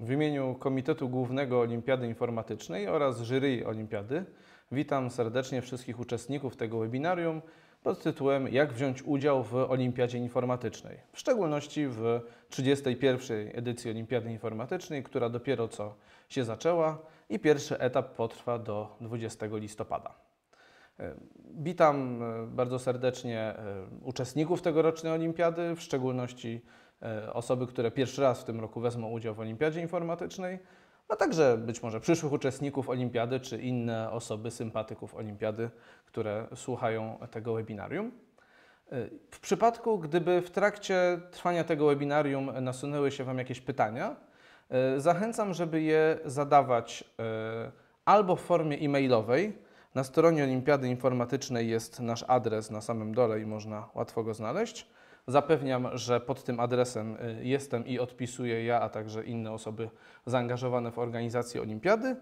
W imieniu Komitetu Głównego Olimpiady Informatycznej oraz jury Olimpiady witam serdecznie wszystkich uczestników tego webinarium pod tytułem Jak wziąć udział w Olimpiadzie Informatycznej, w szczególności w 31. edycji Olimpiady Informatycznej, która dopiero co się zaczęła i pierwszy etap potrwa do 20 listopada. E, witam e, bardzo serdecznie e, uczestników tegorocznej olimpiady, w szczególności E, osoby, które pierwszy raz w tym roku wezmą udział w Olimpiadzie Informatycznej, a także być może przyszłych uczestników olimpiady czy inne osoby, sympatyków olimpiady, które słuchają tego webinarium. E, w przypadku, gdyby w trakcie trwania tego webinarium nasunęły się Wam jakieś pytania, e, zachęcam, żeby je zadawać albo w formie e-mailowej. Na stronie Olimpiady Informatycznej jest nasz adres na samym dole i można łatwo go znaleźć Zapewniam, że pod tym adresem y, jestem i odpisuję ja, a także inne osoby zaangażowane w organizację olimpiady.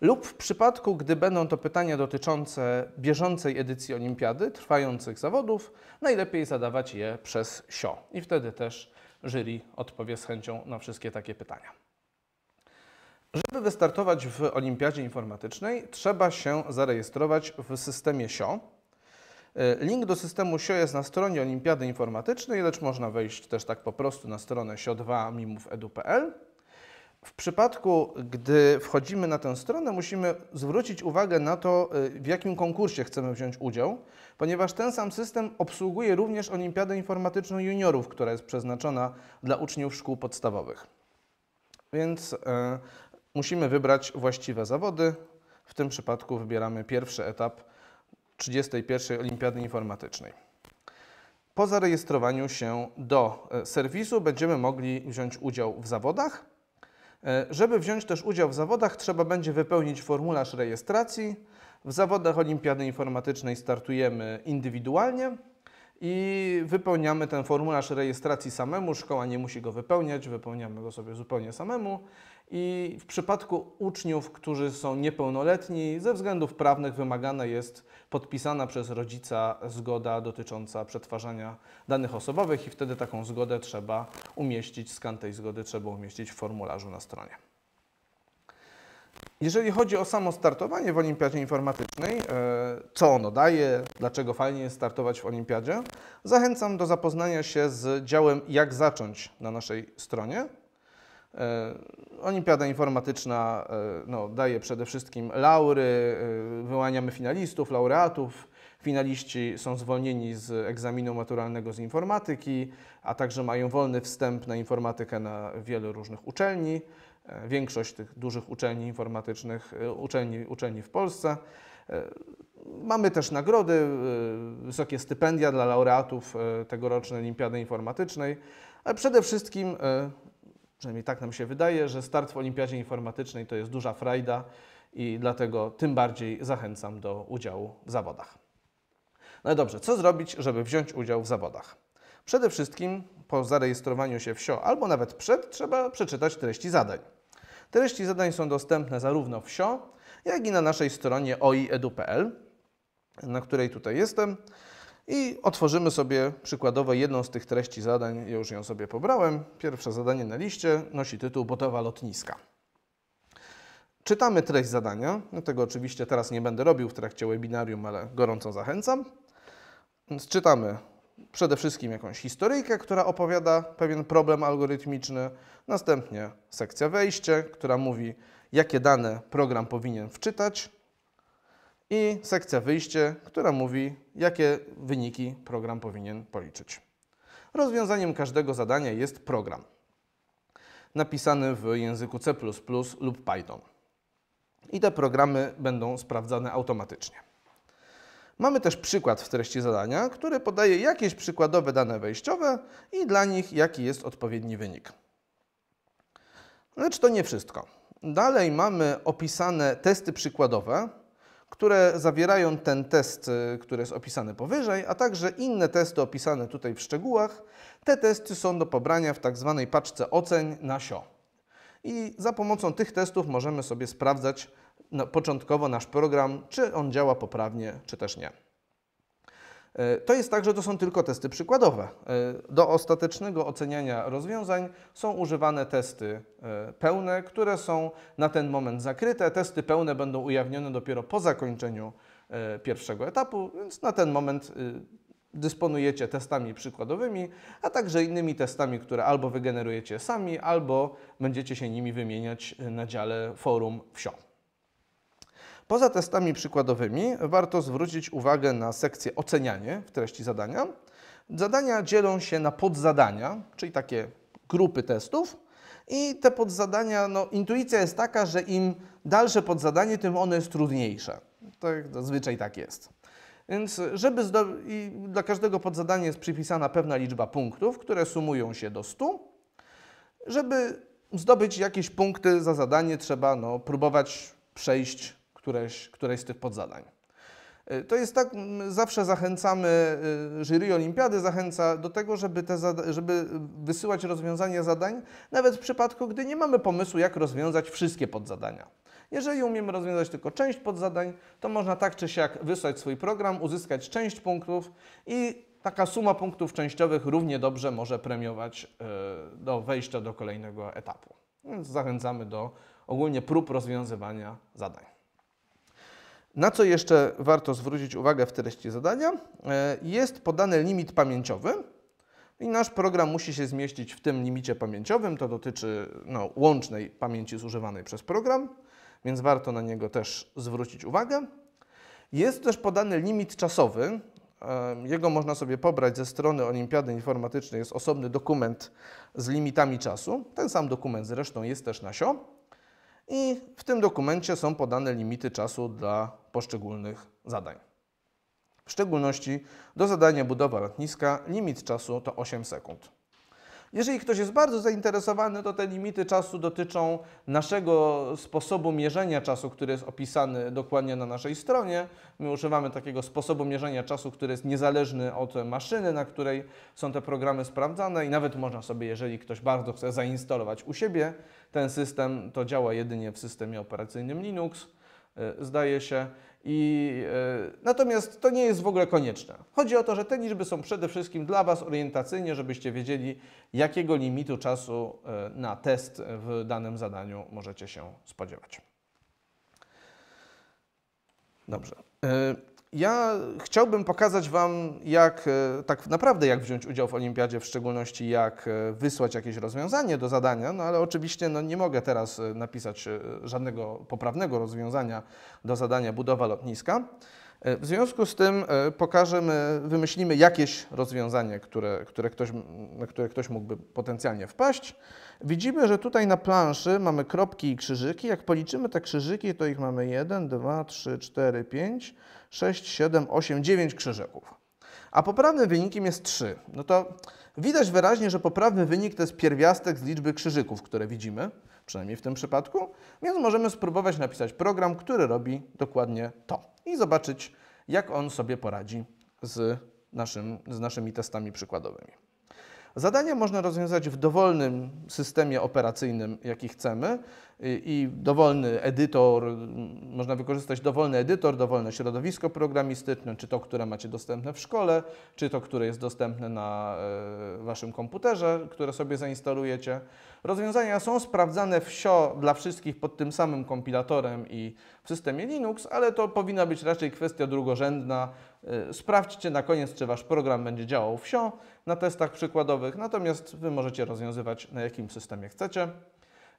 Lub w przypadku, gdy będą to pytania dotyczące bieżącej edycji olimpiady, trwających zawodów, najlepiej zadawać je przez SIO. I wtedy też jury odpowie z chęcią na wszystkie takie pytania. Żeby wystartować w olimpiadzie informatycznej, trzeba się zarejestrować w systemie SIO. E, link do systemu SIO jest na stronie Olimpiady Informatycznej, lecz można wejść też tak po prostu na stronę sio2mimów.edu.pl. W przypadku, gdy wchodzimy na tę stronę, musimy zwrócić uwagę na to, e, w jakim konkursie chcemy wziąć udział, ponieważ ten sam system obsługuje również Olimpiadę Informatyczną Juniorów, która jest przeznaczona dla uczniów szkół podstawowych. Więc y, musimy wybrać właściwe zawody. W tym przypadku wybieramy pierwszy etap 31. Olimpiady Informatycznej. Po zarejestrowaniu się do e, serwisu będziemy mogli wziąć udział w zawodach. E, żeby wziąć też udział w zawodach, trzeba będzie wypełnić formularz rejestracji. W zawodach Olimpiady Informatycznej startujemy indywidualnie i wypełniamy ten formularz rejestracji samemu. Szkoła nie musi go wypełniać, wypełniamy go sobie zupełnie samemu. I w przypadku uczniów, którzy są niepełnoletni, ze względów prawnych wymagana jest podpisana przez rodzica zgoda dotycząca przetwarzania danych osobowych, i wtedy taką zgodę trzeba umieścić, skan tej zgody trzeba umieścić w formularzu na stronie. Jeżeli chodzi o samo startowanie w olimpiadzie informatycznej, e, co ono daje, dlaczego fajnie jest startować w olimpiadzie, zachęcam do zapoznania się z działem jak zacząć na naszej stronie. E, Olimpiada informatyczna e, no, daje przede wszystkim laury, wyłaniamy finalistów, laureatów. Finaliści są zwolnieni z egzaminu maturalnego z informatyki, a także mają wolny wstęp na informatykę na wielu różnych uczelni. E, większość tych dużych uczelni informatycznych, e, uczelni, uczelni w Polsce. E, mamy też nagrody, wysokie stypendia dla laureatów tegorocznej Olimpiady Informatycznej, ale przede wszystkim, przynajmniej tak nam się wydaje, że start w Olimpiadzie Informatycznej to jest duża frajda i dlatego tym bardziej zachęcam do udziału w zawodach. No dobrze, co zrobić, żeby wziąć udział w zawodach? Przede wszystkim po zarejestrowaniu się w SIO albo nawet przed trzeba przeczytać treści zadań. Treści zadań są dostępne zarówno w SIO, jak i na naszej stronie oiedu.pl, na której tutaj jestem. I otworzymy sobie przykładowo jedną z tych treści zadań. Ja już ją sobie pobrałem. Pierwsze zadanie na liście nosi tytuł Botowa lotniska. Czytamy treść zadania. No tego oczywiście teraz nie będę robił w trakcie webinarium, ale gorąco zachęcam. Czytamy przede wszystkim jakąś historyjkę, która opowiada pewien problem algorytmiczny, następnie sekcja wejście, która mówi, jakie dane program powinien wczytać, i sekcja wyjście, która mówi, jakie wyniki program powinien policzyć. Rozwiązaniem każdego zadania jest program napisany w języku C lub Python. I te programy będą sprawdzane automatycznie. Mamy też przykład w treści zadania, który podaje jakieś przykładowe dane wejściowe i dla nich jaki jest odpowiedni wynik. Lecz to nie wszystko. Dalej mamy opisane testy przykładowe, które zawierają ten test, y, który jest opisany powyżej, a także inne testy opisane tutaj w szczegółach. Te testy są do pobrania w tak zwanej paczce ocen na SIO. I za pomocą tych testów możemy sobie sprawdzać, no, początkowo nasz program, czy on działa poprawnie, czy też nie. E, to jest tak, że to są tylko testy przykładowe. E, do ostatecznego oceniania rozwiązań są używane testy e, pełne, które są na ten moment zakryte. Testy pełne będą ujawnione dopiero po zakończeniu pierwszego etapu, więc na ten moment y, dysponujecie testami przykładowymi, a także innymi testami, które albo wygenerujecie sami, albo będziecie się nimi wymieniać y, na dziale forum wsią. Poza testami przykładowymi warto zwrócić uwagę na sekcję ocenianie w treści zadania. Zadania dzielą się na podzadania, czyli takie grupy testów. I te podzadania, no intuicja jest taka, że im dalsze podzadanie, tym ono jest trudniejsze. Tak, zazwyczaj tak jest. Więc żeby i dla każdego podzadania jest przypisana pewna liczba punktów, które sumują się do 100. Żeby zdobyć jakieś punkty za zadanie, trzeba no, próbować przejść któreś, któreś z tych podzadań. E, to jest tak, zawsze zachęcamy, e, jury olimpiady zachęca do tego, żeby, te żeby wysyłać rozwiązania zadań, nawet w przypadku, gdy nie mamy pomysłu, jak rozwiązać wszystkie podzadania. Jeżeli umiemy rozwiązać tylko część podzadań, to można tak czy siak wysłać swój program, uzyskać część punktów i taka suma punktów częściowych równie dobrze może premiować e, do wejścia do kolejnego etapu. Więc zachęcamy do ogólnie prób rozwiązywania zadań. Na co jeszcze warto zwrócić uwagę w treści zadania, e, jest podany limit pamięciowy i nasz program musi się zmieścić w tym limicie pamięciowym. To dotyczy no, łącznej pamięci zużywanej przez program, więc warto na niego też zwrócić uwagę. Jest też podany limit czasowy. E, jego można sobie pobrać ze strony Olimpiady Informatycznej. Jest osobny dokument z limitami czasu. Ten sam dokument zresztą jest też na SIO i w tym dokumencie są podane limity czasu dla poszczególnych zadań. W szczególności do zadania budowa lotniska limit czasu to 8 sekund. Jeżeli ktoś jest bardzo zainteresowany, to te limity czasu dotyczą naszego sposobu mierzenia czasu, który jest opisany dokładnie na naszej stronie. My używamy takiego sposobu mierzenia czasu, który jest niezależny od maszyny, na której są te programy sprawdzane i nawet można sobie, jeżeli ktoś bardzo chce zainstalować u siebie ten system, to działa jedynie w systemie operacyjnym Linux, y, zdaje się. I, yy, natomiast to nie jest w ogóle konieczne. Chodzi o to, że te liczby są przede wszystkim dla Was orientacyjnie, żebyście wiedzieli, jakiego limitu czasu yy, na test w danym zadaniu możecie się spodziewać. Dobrze. Yy. Ja chciałbym pokazać Wam, jak e, tak naprawdę jak wziąć udział w olimpiadzie, w szczególności jak e, wysłać jakieś rozwiązanie do zadania, no ale oczywiście no, nie mogę teraz e, napisać żadnego poprawnego rozwiązania do zadania budowa lotniska. W związku z tym pokażemy, wymyślimy jakieś rozwiązanie, które, które ktoś, na które ktoś mógłby potencjalnie wpaść. Widzimy, że tutaj na planszy mamy kropki i krzyżyki. Jak policzymy te krzyżyki, to ich mamy 1, 2, 3, 4, 5, 6, 7, 8, 9 krzyżyków. A poprawnym wynikiem jest 3. No to widać wyraźnie, że poprawny wynik to jest pierwiastek z liczby krzyżyków, które widzimy, przynajmniej w tym przypadku, więc możemy spróbować napisać program, który robi dokładnie to i zobaczyć, jak on sobie poradzi z, naszym, z naszymi testami przykładowymi. Zadania można rozwiązać w dowolnym systemie operacyjnym, jaki chcemy i dowolny edytor, można wykorzystać dowolny edytor, dowolne środowisko programistyczne, czy to, które macie dostępne w szkole, czy to, które jest dostępne na e, waszym komputerze, które sobie zainstalujecie. Rozwiązania są sprawdzane w SIO dla wszystkich pod tym samym kompilatorem i w systemie Linux, ale to powinna być raczej kwestia drugorzędna, E, sprawdźcie na koniec, czy Wasz program będzie działał wsią na testach przykładowych, natomiast Wy możecie rozwiązywać na jakim systemie chcecie.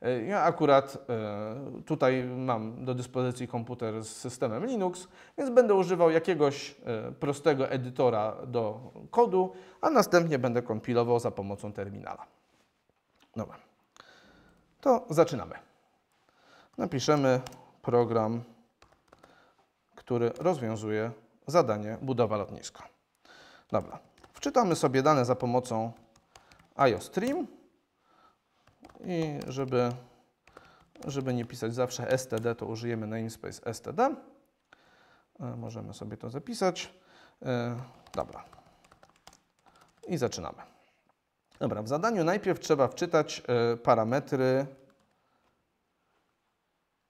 E, ja akurat e, tutaj mam do dyspozycji komputer z systemem Linux, więc będę używał jakiegoś prostego edytora do kodu, a następnie będę kompilował za pomocą terminala. Dobra, to zaczynamy. Napiszemy program, który rozwiązuje zadanie budowa lotniska. Dobra, wczytamy sobie dane za pomocą IOStream i żeby, żeby nie pisać zawsze std, to użyjemy namespace std. E, możemy sobie to zapisać. E, dobra. I zaczynamy. Dobra, w zadaniu najpierw trzeba wczytać e, parametry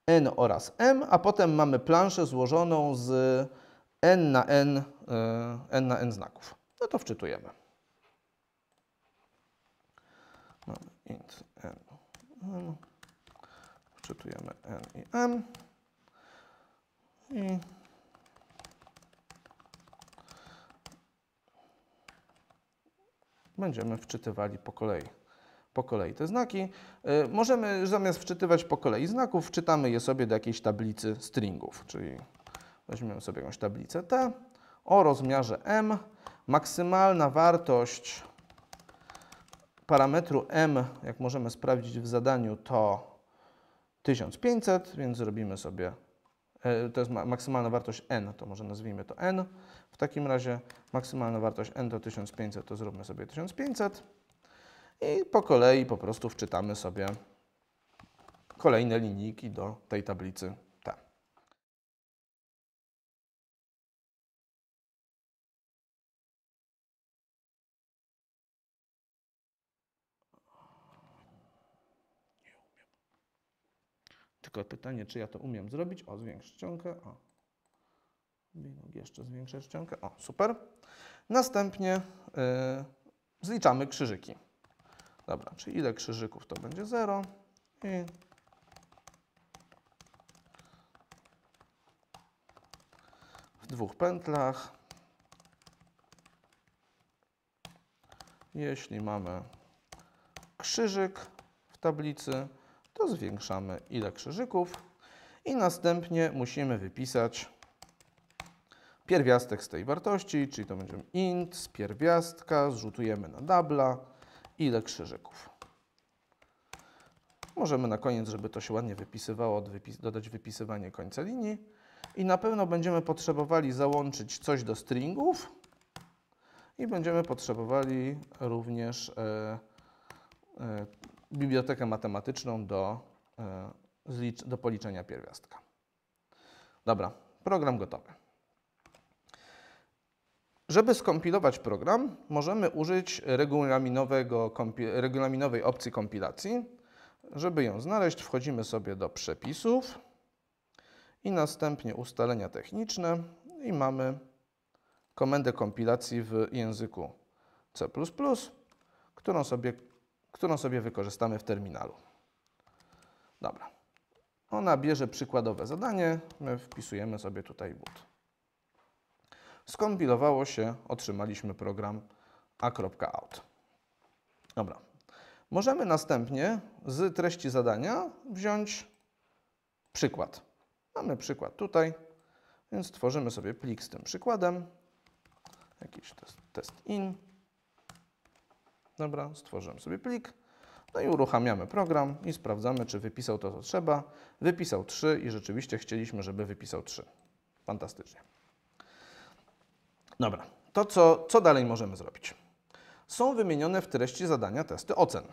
n oraz m, a potem mamy planszę złożoną z n na n, y, n na n znaków. No to wczytujemy. Mamy no, int n, n. Wczytujemy n i m. I będziemy wczytywali po kolei. Po kolei te znaki. Y, możemy zamiast wczytywać po kolei znaków, wczytamy je sobie do jakiejś tablicy stringów, czyli Weźmiemy sobie jakąś tablicę T o rozmiarze M. Maksymalna wartość parametru M, jak możemy sprawdzić w zadaniu, to 1500, więc zrobimy sobie, e, to jest maksymalna wartość n, to może nazwijmy to n. W takim razie maksymalna wartość n to 1500, to zróbmy sobie 1500. I po kolei po prostu wczytamy sobie kolejne linijki do tej tablicy Tylko pytanie, czy ja to umiem zrobić. O, zwiększę czcionkę. O. jeszcze zwiększę czcionkę. O, super. Następnie yy, zliczamy krzyżyki. Dobra, czy ile krzyżyków to będzie 0 i w dwóch pętlach. Jeśli mamy krzyżyk w tablicy, to zwiększamy ile krzyżyków i następnie musimy wypisać pierwiastek z tej wartości, czyli to będziemy int z pierwiastka, zrzutujemy na dubla, ile krzyżyków. Możemy na koniec, żeby to się ładnie wypisywało, dodać wypisywanie końca linii. I na pewno będziemy potrzebowali załączyć coś do stringów i będziemy potrzebowali również e, e, bibliotekę matematyczną do, e, do policzenia pierwiastka. Dobra, program gotowy. Żeby skompilować program, możemy użyć regulaminowego, regulaminowej opcji kompilacji. Żeby ją znaleźć, wchodzimy sobie do przepisów i następnie ustalenia techniczne i mamy komendę kompilacji w języku C++, którą sobie którą sobie wykorzystamy w terminalu. Dobra. Ona bierze przykładowe zadanie, my wpisujemy sobie tutaj boot. Skompilowało się, otrzymaliśmy program a.out. Dobra. Możemy następnie z treści zadania wziąć przykład. Mamy przykład tutaj, więc tworzymy sobie plik z tym przykładem. Jakiś test, test in. Dobra, stworzyłem sobie plik. No i uruchamiamy program i sprawdzamy, czy wypisał to, co trzeba. Wypisał 3 i rzeczywiście chcieliśmy, żeby wypisał 3. Fantastycznie. Dobra, to co, co dalej możemy zrobić? Są wymienione w treści zadania testy ocen,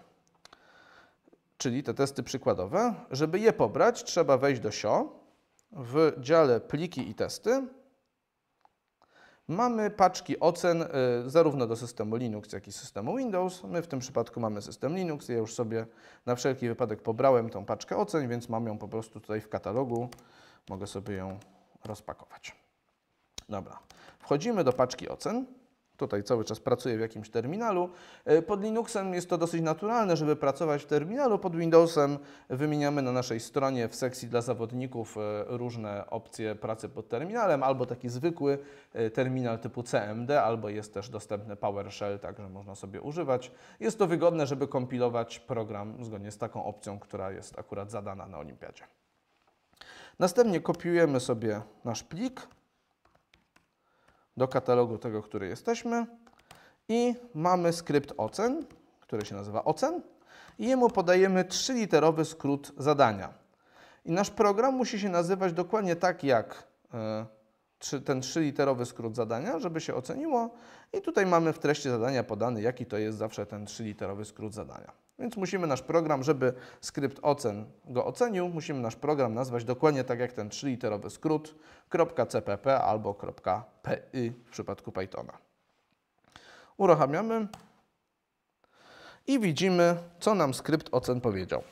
czyli te testy przykładowe. Żeby je pobrać, trzeba wejść do SIO, w dziale pliki i testy mamy paczki ocen y, zarówno do systemu Linux, jak i systemu Windows. My w tym przypadku mamy system Linux. Ja już sobie na wszelki wypadek pobrałem tą paczkę ocen, więc mam ją po prostu tutaj w katalogu. Mogę sobie ją rozpakować. Dobra, wchodzimy do paczki ocen tutaj cały czas pracuję w jakimś terminalu. E, pod Linuxem jest to dosyć naturalne, żeby pracować w terminalu. Pod Windowsem wymieniamy na naszej stronie w sekcji dla zawodników e, różne opcje pracy pod terminalem, albo taki zwykły e, terminal typu CMD, albo jest też dostępny PowerShell, także można sobie używać. Jest to wygodne, żeby kompilować program zgodnie z taką opcją, która jest akurat zadana na olimpiadzie. Następnie kopiujemy sobie nasz plik do katalogu tego, który jesteśmy i mamy skrypt ocen, który się nazywa ocen i jemu podajemy trzyliterowy skrót zadania. I nasz program musi się nazywać dokładnie tak jak e, czy ten trzyliterowy skrót zadania, żeby się oceniło. I tutaj mamy w treści zadania podany, jaki to jest zawsze ten trzyliterowy skrót zadania. Więc musimy nasz program, żeby skrypt ocen go ocenił, musimy nasz program nazwać dokładnie tak jak ten trzyliterowy skrót .cpp albo .py w przypadku Pythona. Uruchamiamy i widzimy, co nam skrypt ocen powiedział.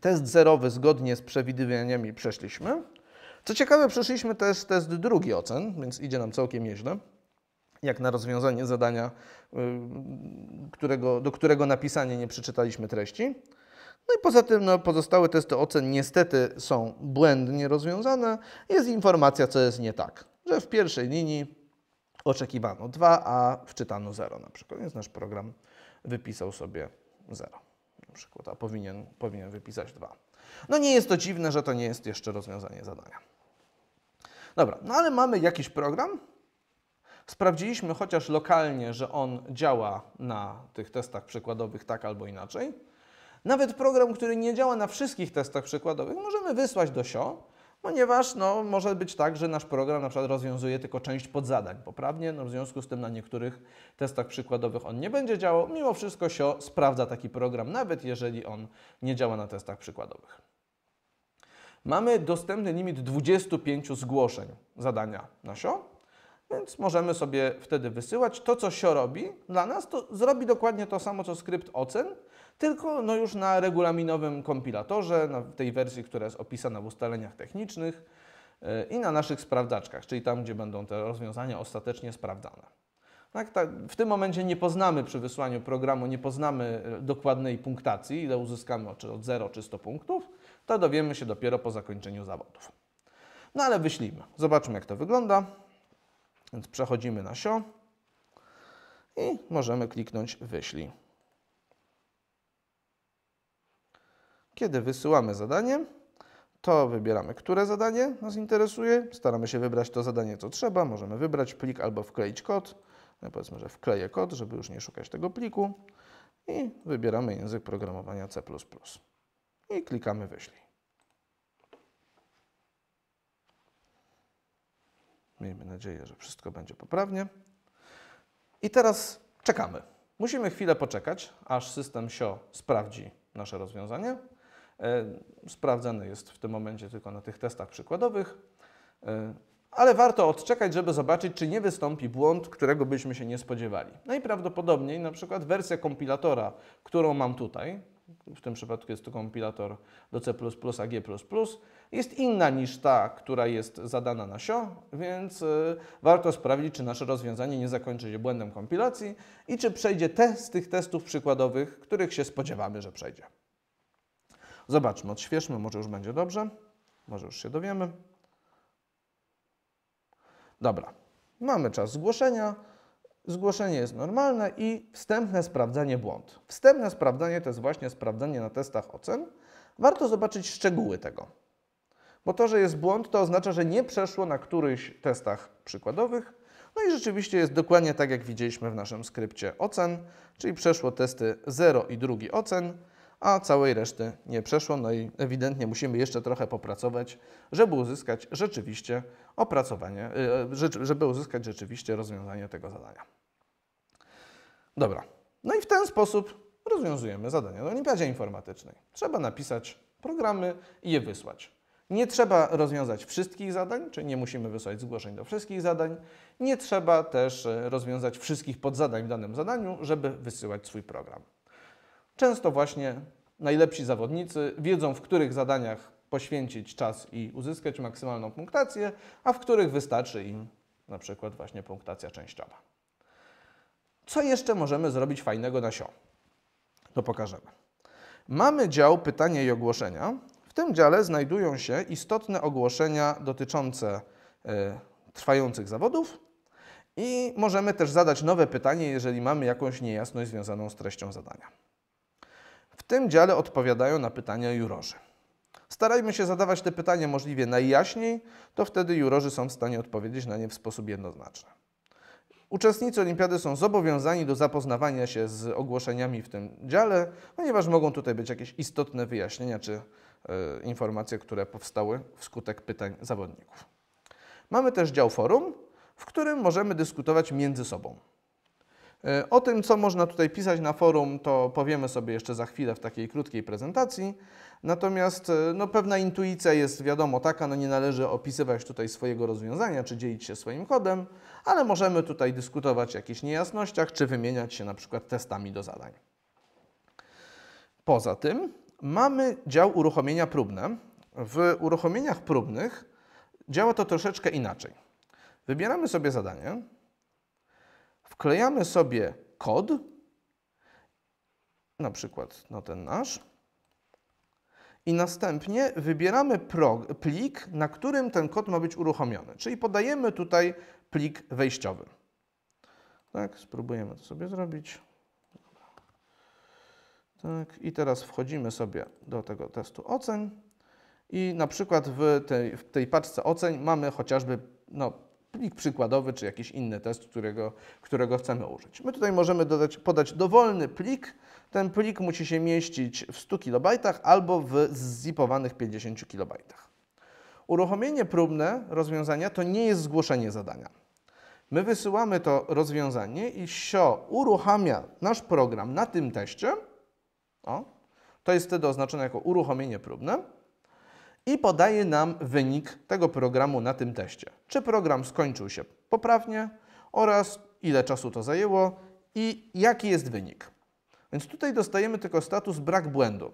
Test zerowy zgodnie z przewidywaniami przeszliśmy. Co ciekawe, przeszliśmy też test drugi ocen, więc idzie nam całkiem nieźle. Jak na rozwiązanie zadania, którego, do którego napisanie nie przeczytaliśmy treści. No i poza tym no, pozostałe testy ocen niestety są błędnie rozwiązane. Jest informacja, co jest nie tak. Że w pierwszej linii oczekiwano 2, a wczytano 0 na przykład. Więc nasz program wypisał sobie 0 na przykład, a powinien, powinien wypisać 2. No nie jest to dziwne, że to nie jest jeszcze rozwiązanie zadania. Dobra, no ale mamy jakiś program. Sprawdziliśmy chociaż lokalnie, że on działa na tych testach przykładowych tak albo inaczej. Nawet program, który nie działa na wszystkich testach przykładowych, możemy wysłać do SIO, ponieważ no, może być tak, że nasz program na przykład rozwiązuje tylko część podzadań poprawnie, no, w związku z tym na niektórych testach przykładowych on nie będzie działał. Mimo wszystko SIO sprawdza taki program, nawet jeżeli on nie działa na testach przykładowych. Mamy dostępny limit 25 zgłoszeń zadania na SIO, więc możemy sobie wtedy wysyłać. To, co SIO robi dla nas, to zrobi dokładnie to samo, co skrypt ocen, tylko no już na regulaminowym kompilatorze, na tej wersji, która jest opisana w ustaleniach technicznych e, i na naszych sprawdzaczkach, czyli tam, gdzie będą te rozwiązania ostatecznie sprawdzane. Tak, tak, w tym momencie nie poznamy przy wysłaniu programu, nie poznamy e, dokładnej punktacji, ile uzyskamy, czy od 0 czy 100 punktów, to dowiemy się dopiero po zakończeniu zawodów. No ale wyślijmy. Zobaczmy jak to wygląda. Więc przechodzimy na sio i możemy kliknąć wyślij. Kiedy wysyłamy zadanie, to wybieramy, które zadanie nas interesuje. Staramy się wybrać to zadanie, co trzeba. Możemy wybrać plik albo wkleić kod. No powiedzmy, że wkleję kod, żeby już nie szukać tego pliku. I wybieramy język programowania C++ i klikamy wyślij. Miejmy nadzieję, że wszystko będzie poprawnie. I teraz czekamy. Musimy chwilę poczekać, aż system SIO sprawdzi nasze rozwiązanie. E, sprawdzany jest w tym momencie tylko na tych testach przykładowych, e, ale warto odczekać, żeby zobaczyć, czy nie wystąpi błąd, którego byśmy się nie spodziewali. Najprawdopodobniej na przykład wersja kompilatora, którą mam tutaj, w tym przypadku jest to kompilator do C++ a G++, jest inna niż ta, która jest zadana na SIO, więc y, warto sprawdzić, czy nasze rozwiązanie nie zakończy się błędem kompilacji i czy przejdzie te z tych testów przykładowych, których się spodziewamy, że przejdzie. Zobaczmy, odświeżmy, może już będzie dobrze, może już się dowiemy. Dobra, mamy czas zgłoszenia. Zgłoszenie jest normalne i wstępne sprawdzanie błąd. Wstępne sprawdzanie to jest właśnie sprawdzanie na testach ocen. Warto zobaczyć szczegóły tego. Bo to, że jest błąd, to oznacza, że nie przeszło na którychś testach przykładowych. No i rzeczywiście jest dokładnie tak, jak widzieliśmy w naszym skrypcie ocen, czyli przeszło testy 0 i drugi ocen a całej reszty nie przeszło. No i ewidentnie musimy jeszcze trochę popracować, żeby uzyskać rzeczywiście opracowanie, y, y, żeby uzyskać rzeczywiście rozwiązanie tego zadania. Dobra, no i w ten sposób rozwiązujemy zadania na olimpiadzie informatycznej. Trzeba napisać programy i je wysłać. Nie trzeba rozwiązać wszystkich zadań, czyli nie musimy wysłać zgłoszeń do wszystkich zadań. Nie trzeba też y, rozwiązać wszystkich podzadań w danym zadaniu, żeby wysyłać swój program. Często właśnie najlepsi zawodnicy wiedzą, w których zadaniach poświęcić czas i uzyskać maksymalną punktację, a w których wystarczy im na przykład właśnie punktacja częściowa. Co jeszcze możemy zrobić fajnego na sio? To pokażemy. Mamy dział pytania i ogłoszenia. W tym dziale znajdują się istotne ogłoszenia dotyczące y, trwających zawodów i możemy też zadać nowe pytanie, jeżeli mamy jakąś niejasność związaną z treścią zadania. W tym dziale odpowiadają na pytania jurorzy. Starajmy się zadawać te pytania możliwie najjaśniej, to wtedy jurorzy są w stanie odpowiedzieć na nie w sposób jednoznaczny. Uczestnicy olimpiady są zobowiązani do zapoznawania się z ogłoszeniami w tym dziale, ponieważ mogą tutaj być jakieś istotne wyjaśnienia czy y, informacje, które powstały wskutek pytań zawodników. Mamy też dział forum, w którym możemy dyskutować między sobą. E, o tym, co można tutaj pisać na forum, to powiemy sobie jeszcze za chwilę w takiej krótkiej prezentacji. Natomiast e, no, pewna intuicja jest wiadomo taka, no nie należy opisywać tutaj swojego rozwiązania czy dzielić się swoim kodem, ale możemy tutaj dyskutować o jakichś niejasnościach czy wymieniać się na przykład testami do zadań. Poza tym mamy dział uruchomienia próbne. W uruchomieniach próbnych działa to troszeczkę inaczej. Wybieramy sobie zadanie, wklejamy sobie kod, na przykład no ten nasz, i następnie wybieramy plik, na którym ten kod ma być uruchomiony, czyli podajemy tutaj plik wejściowy. Tak, spróbujemy to sobie zrobić. Tak, i teraz wchodzimy sobie do tego testu ocen i na przykład w tej, w tej paczce ocen mamy chociażby no, plik przykładowy czy jakiś inny test, którego, którego chcemy użyć. My tutaj możemy dodać, podać dowolny plik. Ten plik musi się mieścić w 100 KB albo w zzipowanych 50 KB. Uruchomienie próbne rozwiązania to nie jest zgłoszenie zadania. My wysyłamy to rozwiązanie i SIO uruchamia nasz program na tym teście. O, to jest wtedy oznaczone jako uruchomienie próbne i podaje nam wynik tego programu na tym teście. Czy program skończył się poprawnie oraz ile czasu to zajęło i jaki jest wynik. Więc tutaj dostajemy tylko status brak błędu,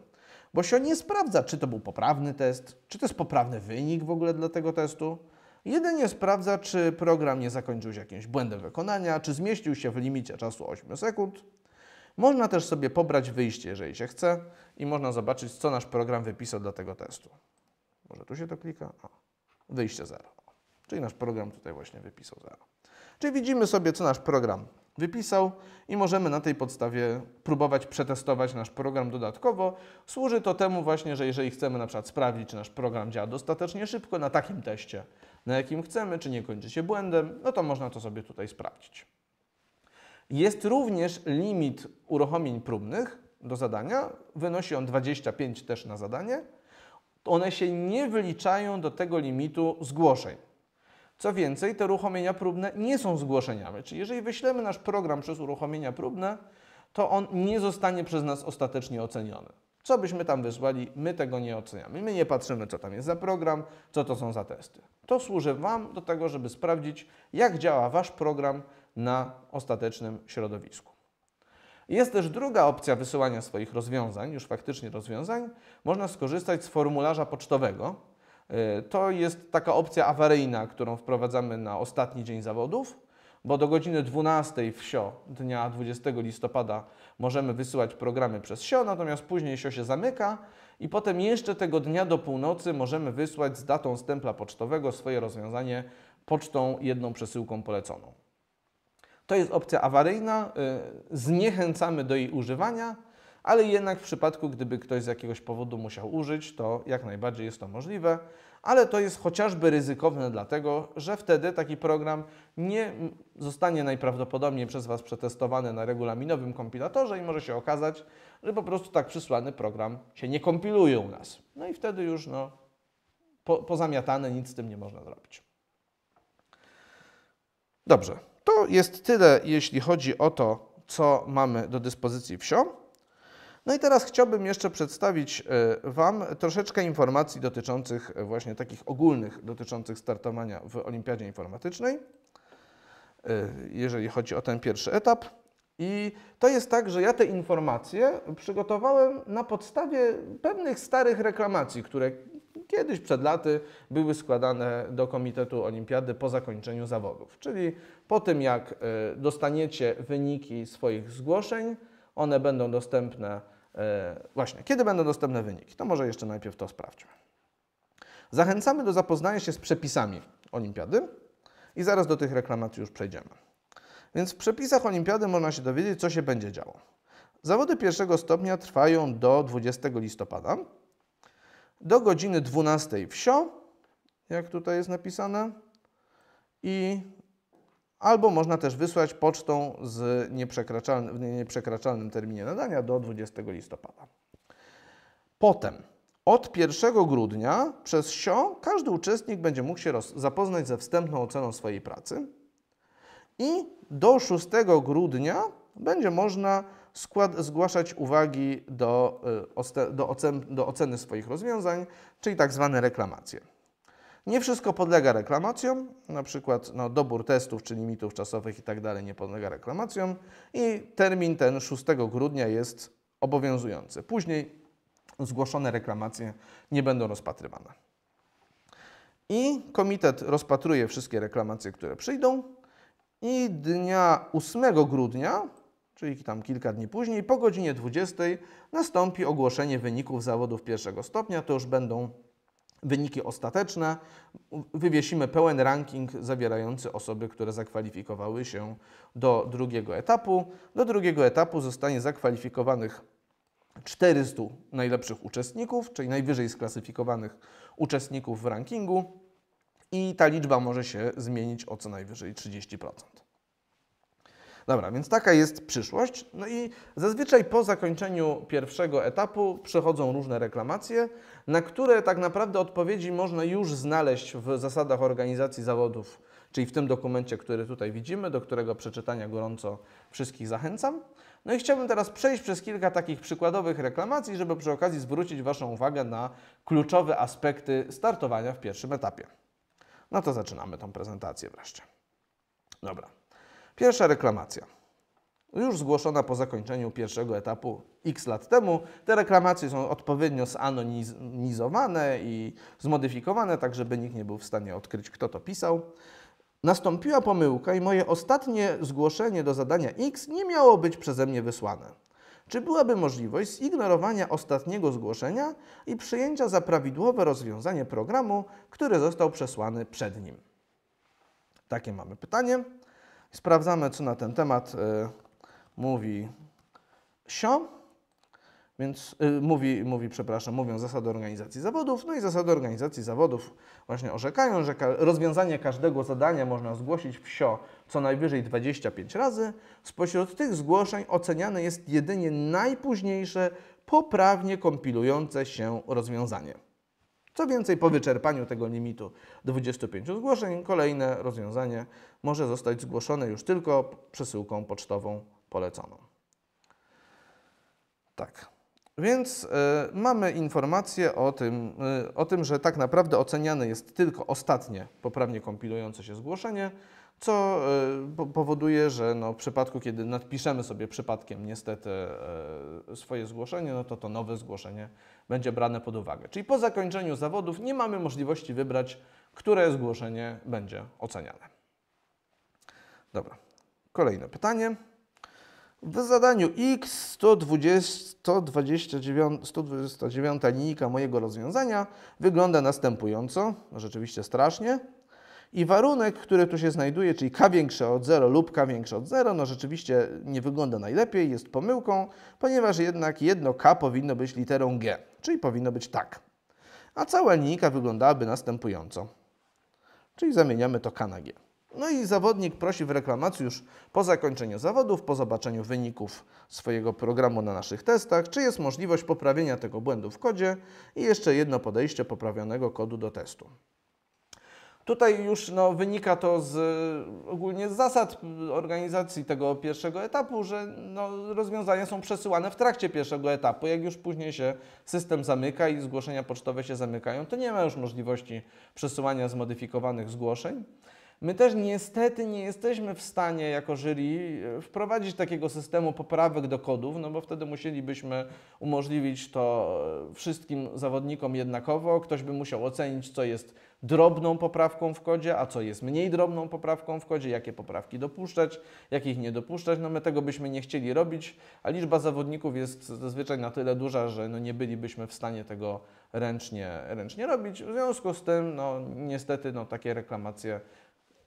bo się nie sprawdza, czy to był poprawny test, czy to jest poprawny wynik w ogóle dla tego testu. Jedynie sprawdza, czy program nie zakończył się jakimś błędem wykonania, czy zmieścił się w limicie czasu 8 sekund. Można też sobie pobrać wyjście, jeżeli się chce i można zobaczyć, co nasz program wypisał dla tego testu. Może tu się to klika? O. Wyjście 0. Czyli nasz program tutaj właśnie wypisał 0. Czyli widzimy sobie, co nasz program wypisał i możemy na tej podstawie próbować przetestować nasz program dodatkowo. Służy to temu właśnie, że jeżeli chcemy na przykład sprawdzić, czy nasz program działa dostatecznie szybko na takim teście, na jakim chcemy, czy nie kończy się błędem, no to można to sobie tutaj sprawdzić. Jest również limit uruchomień próbnych do zadania. Wynosi on 25 też na zadanie one się nie wyliczają do tego limitu zgłoszeń. Co więcej, te uruchomienia próbne nie są zgłoszeniami. Czyli jeżeli wyślemy nasz program przez uruchomienia próbne, to on nie zostanie przez nas ostatecznie oceniony. Co byśmy tam wysłali, my tego nie oceniamy. My nie patrzymy, co tam jest za program, co to są za testy. To służy Wam do tego, żeby sprawdzić, jak działa Wasz program na ostatecznym środowisku. Jest też druga opcja wysyłania swoich rozwiązań, już faktycznie rozwiązań. Można skorzystać z formularza pocztowego. Y, to jest taka opcja awaryjna, którą wprowadzamy na ostatni dzień zawodów, bo do godziny 12 w SIO dnia 20 listopada możemy wysyłać programy przez SIO, natomiast później SIO się zamyka i potem jeszcze tego dnia do północy możemy wysłać z datą stempla pocztowego swoje rozwiązanie pocztą jedną przesyłką poleconą. To jest opcja awaryjna, y, zniechęcamy do jej używania, ale jednak w przypadku, gdyby ktoś z jakiegoś powodu musiał użyć, to jak najbardziej jest to możliwe, ale to jest chociażby ryzykowne dlatego, że wtedy taki program nie zostanie najprawdopodobniej przez Was przetestowany na regulaminowym kompilatorze i może się okazać, że po prostu tak przysłany program się nie kompiluje u nas. No i wtedy już no, po, pozamiatane, nic z tym nie można zrobić. Dobrze, to jest tyle, jeśli chodzi o to, co mamy do dyspozycji wsią. No i teraz chciałbym jeszcze przedstawić e, Wam troszeczkę informacji dotyczących e, właśnie takich ogólnych, dotyczących startowania w Olimpiadzie Informatycznej, e, jeżeli chodzi o ten pierwszy etap. I to jest tak, że ja te informacje przygotowałem na podstawie pewnych starych reklamacji, które kiedyś przed laty były składane do Komitetu Olimpiady po zakończeniu zawodów. Czyli po tym, jak y, dostaniecie wyniki swoich zgłoszeń, one będą dostępne. Y, właśnie, kiedy będą dostępne wyniki? To może jeszcze najpierw to sprawdźmy. Zachęcamy do zapoznania się z przepisami Olimpiady i zaraz do tych reklamacji już przejdziemy. Więc w przepisach Olimpiady można się dowiedzieć, co się będzie działo. Zawody pierwszego stopnia trwają do 20 listopada do godziny 12 wsio, jak tutaj jest napisane, i albo można też wysłać pocztą z nieprzekraczalnym, w nieprzekraczalnym terminie nadania do 20 listopada. Potem od 1 grudnia przez SIO każdy uczestnik będzie mógł się zapoznać ze wstępną oceną swojej pracy i do 6 grudnia będzie można skład, zgłaszać uwagi do, y, do, ocen, do oceny swoich rozwiązań, czyli tak zwane reklamacje. Nie wszystko podlega reklamacjom, na przykład no, dobór testów czy limitów czasowych i tak dalej nie podlega reklamacjom i termin ten 6 grudnia jest obowiązujący. Później zgłoszone reklamacje nie będą rozpatrywane. I komitet rozpatruje wszystkie reklamacje, które przyjdą i dnia 8 grudnia czyli tam kilka dni później, po godzinie 20 nastąpi ogłoszenie wyników zawodów pierwszego stopnia. To już będą wyniki ostateczne. Wywiesimy pełen ranking zawierający osoby, które zakwalifikowały się do drugiego etapu. Do drugiego etapu zostanie zakwalifikowanych 400 najlepszych uczestników, czyli najwyżej sklasyfikowanych uczestników w rankingu i ta liczba może się zmienić o co najwyżej 30%. Dobra, więc taka jest przyszłość. No i zazwyczaj po zakończeniu pierwszego etapu przychodzą różne reklamacje, na które tak naprawdę odpowiedzi można już znaleźć w zasadach organizacji zawodów, czyli w tym dokumencie, który tutaj widzimy, do którego przeczytania gorąco wszystkich zachęcam. No i chciałbym teraz przejść przez kilka takich przykładowych reklamacji, żeby przy okazji zwrócić Waszą uwagę na kluczowe aspekty startowania w pierwszym etapie. No to zaczynamy tą prezentację wreszcie. Dobra. Pierwsza reklamacja. Już zgłoszona po zakończeniu pierwszego etapu x lat temu, te reklamacje są odpowiednio zanonimizowane i zmodyfikowane, tak żeby nikt nie był w stanie odkryć, kto to pisał. Nastąpiła pomyłka i moje ostatnie zgłoszenie do zadania X nie miało być przeze mnie wysłane. Czy byłaby możliwość zignorowania ostatniego zgłoszenia i przyjęcia za prawidłowe rozwiązanie programu, który został przesłany przed nim? Takie mamy pytanie. Sprawdzamy, co na ten temat e, mówi SIO, więc e, mówi, mówi, przepraszam, mówią zasady organizacji zawodów, no i zasady organizacji zawodów właśnie orzekają, że ka rozwiązanie każdego zadania można zgłosić w SIO co najwyżej 25 razy. Spośród tych zgłoszeń oceniane jest jedynie najpóźniejsze, poprawnie kompilujące się rozwiązanie. Co więcej, po wyczerpaniu tego limitu 25 zgłoszeń, kolejne rozwiązanie może zostać zgłoszone już tylko przesyłką pocztową poleconą. Tak. Więc y, mamy informację o tym, y, o tym, że tak naprawdę oceniane jest tylko ostatnie poprawnie kompilujące się zgłoszenie, co y, powoduje, że no, w przypadku, kiedy nadpiszemy sobie przypadkiem niestety y, swoje zgłoszenie, no to to nowe zgłoszenie będzie brane pod uwagę. Czyli po zakończeniu zawodów nie mamy możliwości wybrać, które zgłoszenie będzie oceniane. Dobra, kolejne pytanie. W zadaniu X 120, 129, 129 linijka mojego rozwiązania wygląda następująco, rzeczywiście strasznie. I warunek, który tu się znajduje, czyli k większe od 0 lub k większe od 0, no rzeczywiście nie wygląda najlepiej, jest pomyłką, ponieważ jednak jedno k powinno być literą g, czyli powinno być tak. A cała linijka wyglądałaby następująco. Czyli zamieniamy to k na g. No i zawodnik prosi w reklamacji już po zakończeniu zawodów, po zobaczeniu wyników swojego programu na naszych testach, czy jest możliwość poprawienia tego błędu w kodzie i jeszcze jedno podejście poprawionego kodu do testu. Tutaj już no, wynika to z ogólnie z zasad organizacji tego pierwszego etapu, że no, rozwiązania są przesyłane w trakcie pierwszego etapu. Jak już później się system zamyka i zgłoszenia pocztowe się zamykają, to nie ma już możliwości przesyłania zmodyfikowanych zgłoszeń. My też niestety nie jesteśmy w stanie jako jury wprowadzić takiego systemu poprawek do kodów, no bo wtedy musielibyśmy umożliwić to wszystkim zawodnikom jednakowo. Ktoś by musiał ocenić, co jest drobną poprawką w kodzie, a co jest mniej drobną poprawką w kodzie, jakie poprawki dopuszczać, jakich nie dopuszczać. No my tego byśmy nie chcieli robić, a liczba zawodników jest zazwyczaj na tyle duża, że no nie bylibyśmy w stanie tego ręcznie, ręcznie robić. W związku z tym, no niestety, no takie reklamacje,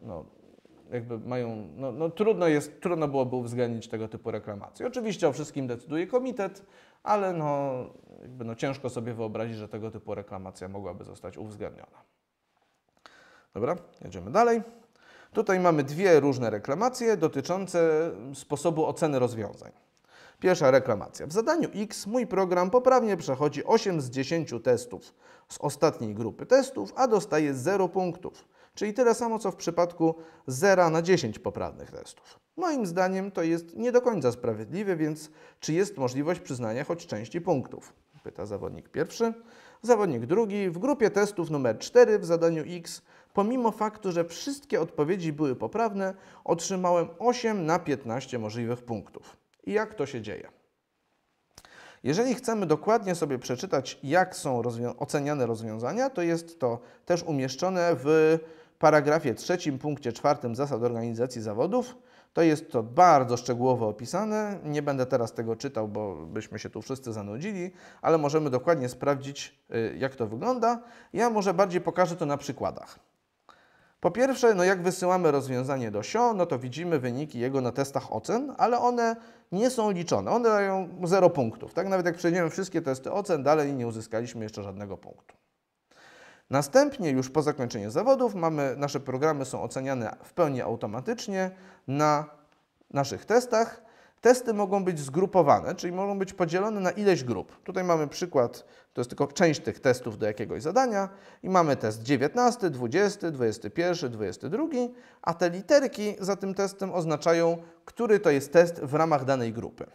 no jakby mają, no, no, trudno jest, trudno byłoby uwzględnić tego typu reklamacje. Oczywiście o wszystkim decyduje komitet, ale no, jakby no ciężko sobie wyobrazić, że tego typu reklamacja mogłaby zostać uwzględniona. Dobra, jedziemy dalej. Tutaj mamy dwie różne reklamacje dotyczące sposobu oceny rozwiązań. Pierwsza reklamacja. W zadaniu X mój program poprawnie przechodzi 8 z 10 testów z ostatniej grupy testów, a dostaje 0 punktów, czyli tyle samo co w przypadku 0 na 10 poprawnych testów. Moim zdaniem to jest nie do końca sprawiedliwe, więc czy jest możliwość przyznania choć części punktów? Pyta zawodnik pierwszy. Zawodnik drugi. W grupie testów numer 4 w zadaniu X Pomimo faktu, że wszystkie odpowiedzi były poprawne, otrzymałem 8 na 15 możliwych punktów. I jak to się dzieje? Jeżeli chcemy dokładnie sobie przeczytać, jak są rozwią oceniane rozwiązania, to jest to też umieszczone w paragrafie trzecim, punkcie czwartym zasad organizacji zawodów. To jest to bardzo szczegółowo opisane. Nie będę teraz tego czytał, bo byśmy się tu wszyscy zanudzili, ale możemy dokładnie sprawdzić, y, jak to wygląda. Ja może bardziej pokażę to na przykładach. Po pierwsze, no jak wysyłamy rozwiązanie do SIO, no to widzimy wyniki jego na testach ocen, ale one nie są liczone. One dają 0 punktów. Tak nawet jak przejdziemy wszystkie testy ocen, dalej nie uzyskaliśmy jeszcze żadnego punktu. Następnie już po zakończeniu zawodów mamy, nasze programy są oceniane w pełni automatycznie na naszych testach Testy mogą być zgrupowane, czyli mogą być podzielone na ileś grup. Tutaj mamy przykład, to jest tylko część tych testów do jakiegoś zadania i mamy test 19, 20, 21, 22, a te literki za tym testem oznaczają, który to jest test w ramach danej grupy.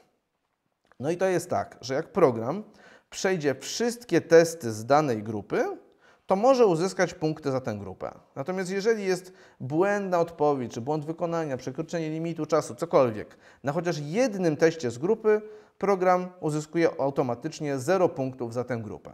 No i to jest tak, że jak program przejdzie wszystkie testy z danej grupy, to może uzyskać punkty za tę grupę. Natomiast jeżeli jest błędna odpowiedź, czy błąd wykonania, przekroczenie limitu czasu, cokolwiek, na chociaż jednym teście z grupy, program uzyskuje automatycznie 0 punktów za tę grupę.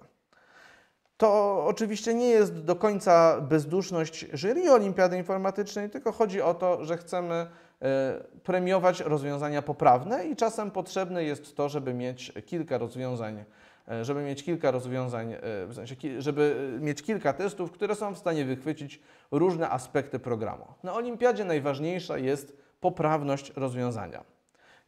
To oczywiście nie jest do końca bezduszność jury olimpiady informatycznej, tylko chodzi o to, że chcemy e, premiować rozwiązania poprawne i czasem potrzebne jest to, żeby mieć kilka rozwiązań E, żeby mieć kilka rozwiązań, e, w sensie, żeby mieć kilka testów, które są w stanie wychwycić różne aspekty programu. Na olimpiadzie najważniejsza jest poprawność rozwiązania.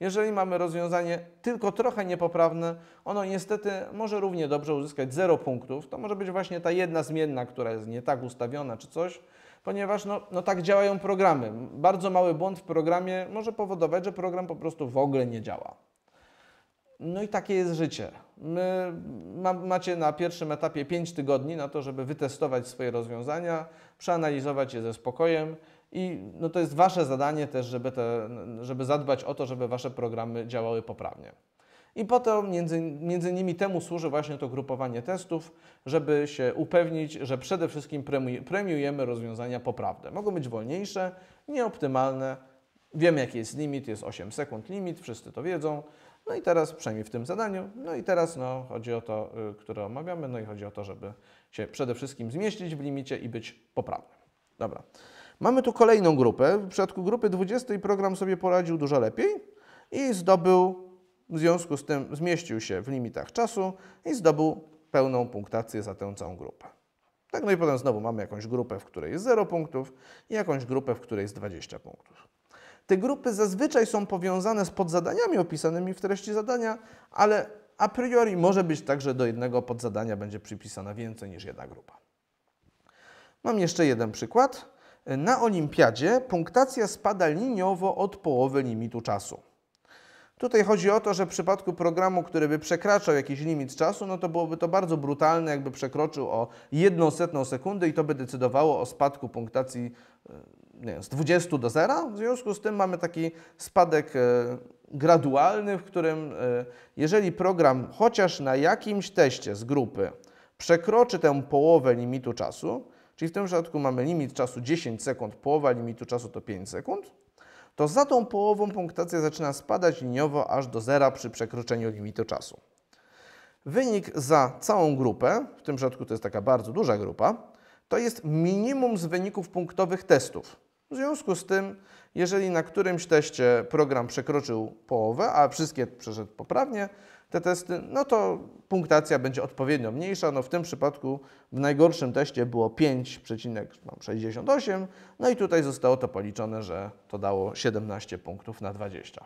Jeżeli mamy rozwiązanie tylko trochę niepoprawne, ono niestety może równie dobrze uzyskać 0 punktów. To może być właśnie ta jedna zmienna, która jest nie tak ustawiona czy coś, ponieważ no, no tak działają programy. Bardzo mały błąd w programie może powodować, że program po prostu w ogóle nie działa. No i takie jest życie. My, ma, macie na pierwszym etapie 5 tygodni na to, żeby wytestować swoje rozwiązania, przeanalizować je ze spokojem i no, to jest Wasze zadanie też, żeby, te, żeby zadbać o to, żeby Wasze programy działały poprawnie. I potem między, między innymi temu służy właśnie to grupowanie testów, żeby się upewnić, że przede wszystkim premiujemy rozwiązania poprawne. Mogą być wolniejsze, nieoptymalne, wiemy jaki jest limit, jest 8 sekund limit, wszyscy to wiedzą, no i teraz, przynajmniej w tym zadaniu, no i teraz no, chodzi o to, y, które omawiamy, no i chodzi o to, żeby się przede wszystkim zmieścić w limicie i być poprawnym. Dobra. Mamy tu kolejną grupę. W przypadku grupy 20 program sobie poradził dużo lepiej i zdobył, w związku z tym zmieścił się w limitach czasu i zdobył pełną punktację za tę całą grupę. Tak, no i potem znowu mamy jakąś grupę, w której jest 0 punktów i jakąś grupę, w której jest 20 punktów. Te grupy zazwyczaj są powiązane z podzadaniami opisanymi w treści zadania, ale a priori może być tak, że do jednego podzadania będzie przypisana więcej niż jedna grupa. Mam jeszcze jeden przykład. Na olimpiadzie punktacja spada liniowo od połowy limitu czasu. Tutaj chodzi o to, że w przypadku programu, który by przekraczał jakiś limit czasu, no to byłoby to bardzo brutalne, jakby przekroczył o jedną setną sekundę i to by decydowało o spadku punktacji e, wiem, z 20 do 0. W związku z tym mamy taki spadek e, gradualny, w którym e, jeżeli program chociaż na jakimś teście z grupy przekroczy tę połowę limitu czasu, czyli w tym przypadku mamy limit czasu 10 sekund, połowa limitu czasu to 5 sekund, to za tą połową punktacja zaczyna spadać liniowo aż do zera przy przekroczeniu limitu czasu. Wynik za całą grupę, w tym przypadku to jest taka bardzo duża grupa, to jest minimum z wyników punktowych testów. W związku z tym, jeżeli na którymś teście program przekroczył połowę, a wszystkie przeszedł poprawnie, te testy, no to punktacja będzie odpowiednio mniejsza. No w tym przypadku w najgorszym teście było 5,68, no i tutaj zostało to policzone, że to dało 17 punktów na 20.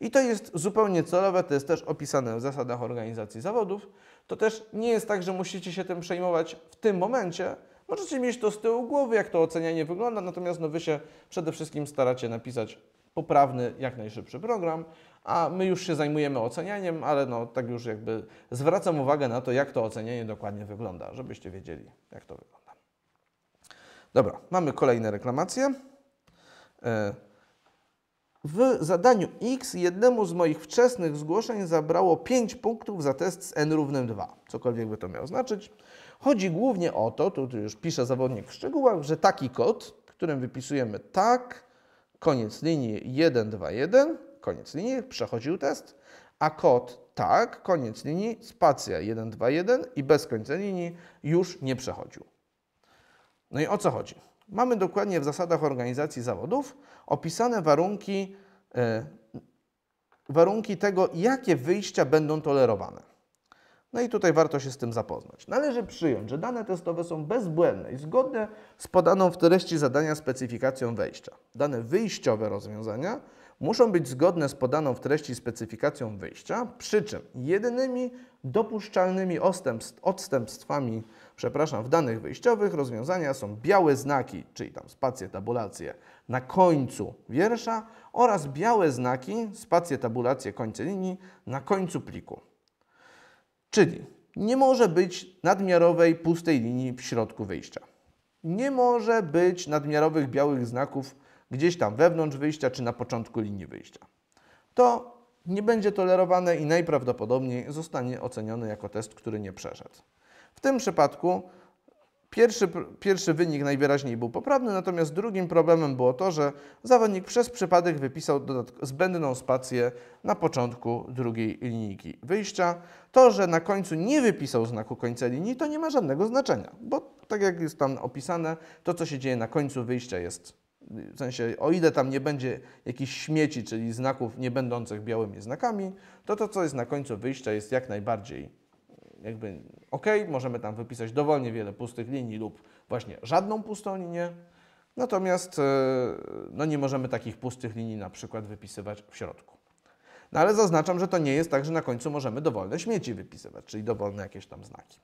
I to jest zupełnie celowe, to jest też opisane w zasadach organizacji zawodów. To też nie jest tak, że musicie się tym przejmować w tym momencie, Możecie mieć to z tyłu głowy, jak to ocenianie wygląda, natomiast no, Wy się przede wszystkim staracie napisać poprawny, jak najszybszy program, a my już się zajmujemy ocenianiem, ale no, tak już jakby zwracam uwagę na to, jak to ocenianie dokładnie wygląda, żebyście wiedzieli, jak to wygląda. Dobra, mamy kolejne reklamacje. E, w zadaniu X jednemu z moich wczesnych zgłoszeń zabrało 5 punktów za test z n równym 2, cokolwiek by to miało znaczyć. Chodzi głównie o to, tu już pisze zawodnik w szczegółach, że taki kod, którym wypisujemy tak, koniec linii 1, 2, 1, koniec linii, przechodził test, a kod tak, koniec linii, spacja 1, 2, 1 i bez końca linii już nie przechodził. No i o co chodzi? Mamy dokładnie w zasadach organizacji zawodów opisane warunki, yy, warunki tego, jakie wyjścia będą tolerowane. No i tutaj warto się z tym zapoznać. Należy przyjąć, że dane testowe są bezbłędne i zgodne z podaną w treści zadania specyfikacją wejścia. Dane wyjściowe rozwiązania muszą być zgodne z podaną w treści specyfikacją wyjścia, przy czym jedynymi dopuszczalnymi odstępstwami przepraszam, w danych wyjściowych rozwiązania są białe znaki, czyli tam spacje, tabulacje na końcu wiersza oraz białe znaki, spacje, tabulacje, końce linii na końcu pliku. Czyli nie może być nadmiarowej pustej linii w środku wyjścia. Nie może być nadmiarowych białych znaków gdzieś tam wewnątrz wyjścia czy na początku linii wyjścia. To nie będzie tolerowane i najprawdopodobniej zostanie oceniony jako test, który nie przeszedł. W tym przypadku Pierwszy, pierwszy wynik najwyraźniej był poprawny, natomiast drugim problemem było to, że zawodnik przez przypadek wypisał zbędną spację na początku drugiej linijki wyjścia. To, że na końcu nie wypisał znaku końca linii, to nie ma żadnego znaczenia, bo tak jak jest tam opisane, to co się dzieje na końcu wyjścia jest w sensie, o ile tam nie będzie jakichś śmieci, czyli znaków nie będących białymi znakami, to to, co jest na końcu wyjścia, jest jak najbardziej jakby ok, możemy tam wypisać dowolnie wiele pustych linii lub właśnie żadną pustą linię, natomiast e, no nie możemy takich pustych linii na przykład wypisywać w środku. No ale zaznaczam, że to nie jest tak, że na końcu możemy dowolne śmieci wypisywać, czyli dowolne jakieś tam znaki.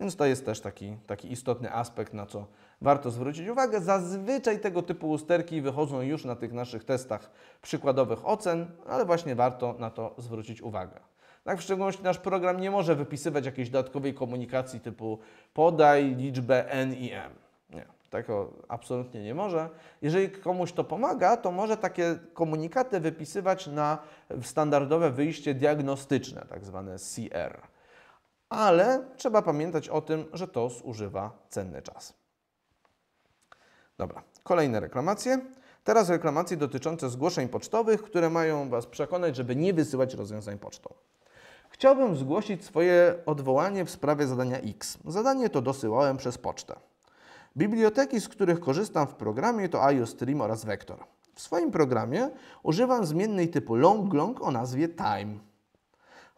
Więc to jest też taki, taki istotny aspekt, na co warto zwrócić uwagę. Zazwyczaj tego typu usterki wychodzą już na tych naszych testach przykładowych ocen, ale właśnie warto na to zwrócić uwagę. Tak w szczególności nasz program nie może wypisywać jakiejś dodatkowej komunikacji typu podaj liczbę n i m. Nie, tego absolutnie nie może. Jeżeli komuś to pomaga, to może takie komunikaty wypisywać na standardowe wyjście diagnostyczne, tak zwane CR. Ale trzeba pamiętać o tym, że to zużywa cenny czas. Dobra, kolejne reklamacje. Teraz reklamacje dotyczące zgłoszeń pocztowych, które mają Was przekonać, żeby nie wysyłać rozwiązań pocztą. Chciałbym zgłosić swoje odwołanie w sprawie zadania X. Zadanie to dosyłałem przez pocztę. Biblioteki, z których korzystam w programie to IOStream oraz Vector. W swoim programie używam zmiennej typu long-long o nazwie time.